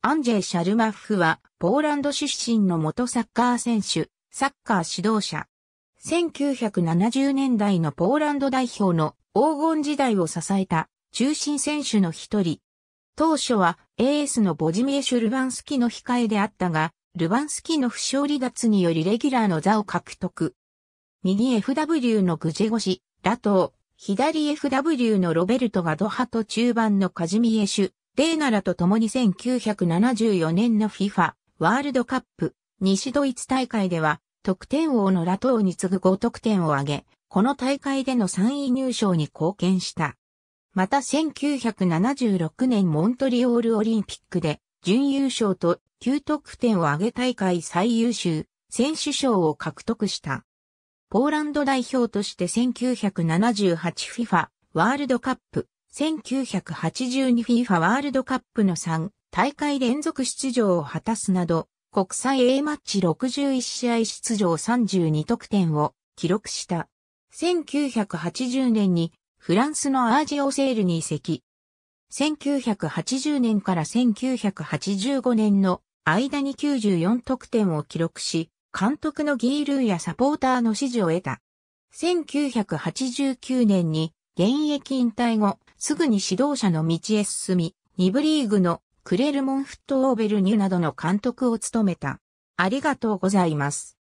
アンジェイ・シャルマッフは、ポーランド出身の元サッカー選手、サッカー指導者。1970年代のポーランド代表の黄金時代を支えた中心選手の一人。当初はエースのボジミエシュ・ルバンスキの控えであったが、ルバンスキの不勝利脱によりレギュラーの座を獲得。右 FW のグジェゴシ、ラトー、左 FW のロベルトがドハと中盤のカジミエシュ、レーナラと共に1974年の FIFA ワールドカップ西ドイツ大会では得点王のラトウに次ぐ5得点を挙げ、この大会での3位入賞に貢献した。また1976年モントリオールオリンピックで準優勝と9得点を挙げ大会最優秀選手賞を獲得した。ポーランド代表として 1978FIFA ワールドカップ 1982FIFA ワールドカップの3大会連続出場を果たすなど、国際 A マッチ61試合出場32得点を記録した。1980年にフランスのアージオセールに移籍。1980年から1985年の間に94得点を記録し、監督のギールーやサポーターの支持を得た。1989年に現役引退後、すぐに指導者の道へ進み、2部リーグのクレルモンフットオーベルニュなどの監督を務めた。ありがとうございます。